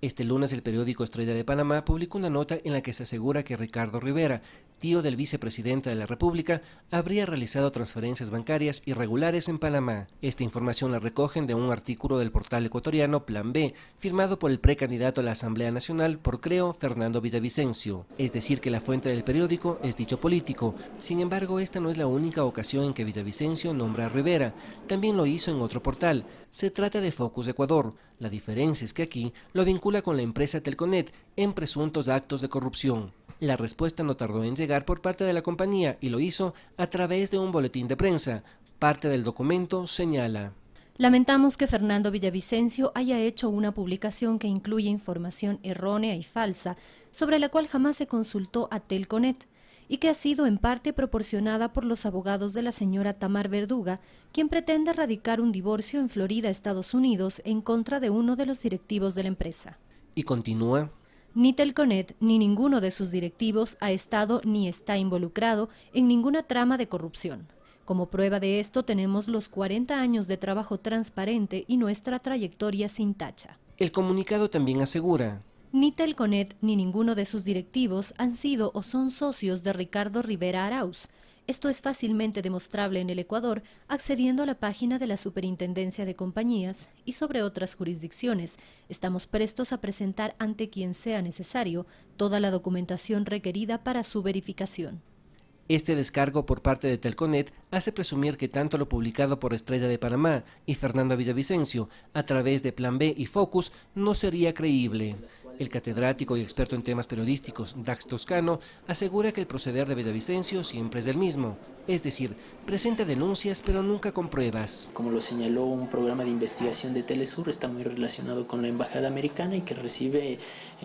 Este lunes el periódico Estrella de Panamá publicó una nota en la que se asegura que Ricardo Rivera, tío del vicepresidente de la República, habría realizado transferencias bancarias irregulares en Panamá. Esta información la recogen de un artículo del portal ecuatoriano Plan B, firmado por el precandidato a la Asamblea Nacional por Creo, Fernando Villavicencio. Es decir, que la fuente del periódico es dicho político. Sin embargo, esta no es la única ocasión en que Villavicencio nombra a Rivera. También lo hizo en otro portal. Se trata de Focus Ecuador, la diferencia es que aquí lo vincula con la empresa Telconet en presuntos actos de corrupción. La respuesta no tardó en llegar por parte de la compañía y lo hizo a través de un boletín de prensa. Parte del documento señala. Lamentamos que Fernando Villavicencio haya hecho una publicación que incluye información errónea y falsa, sobre la cual jamás se consultó a Telconet y que ha sido en parte proporcionada por los abogados de la señora Tamar Verduga, quien pretende radicar un divorcio en Florida, Estados Unidos, en contra de uno de los directivos de la empresa. Y continúa. Ni Telconet ni ninguno de sus directivos ha estado ni está involucrado en ninguna trama de corrupción. Como prueba de esto tenemos los 40 años de trabajo transparente y nuestra trayectoria sin tacha. El comunicado también asegura ni Telconet ni ninguno de sus directivos han sido o son socios de Ricardo Rivera Arauz. Esto es fácilmente demostrable en el Ecuador accediendo a la página de la Superintendencia de Compañías y sobre otras jurisdicciones. Estamos prestos a presentar ante quien sea necesario toda la documentación requerida para su verificación. Este descargo por parte de Telconet hace presumir que tanto lo publicado por Estrella de Panamá y Fernando Villavicencio a través de Plan B y Focus no sería creíble. El catedrático y experto en temas periodísticos Dax Toscano asegura que el proceder de Villavicencio siempre es el mismo, es decir, presenta denuncias pero nunca con pruebas. Como lo señaló un programa de investigación de Telesur, está muy relacionado con la Embajada Americana y que recibe eh,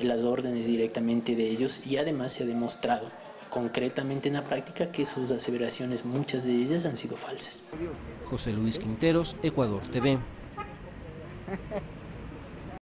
las órdenes directamente de ellos y además se ha demostrado concretamente en la práctica que sus aseveraciones, muchas de ellas, han sido falsas. José Luis Quinteros, Ecuador TV.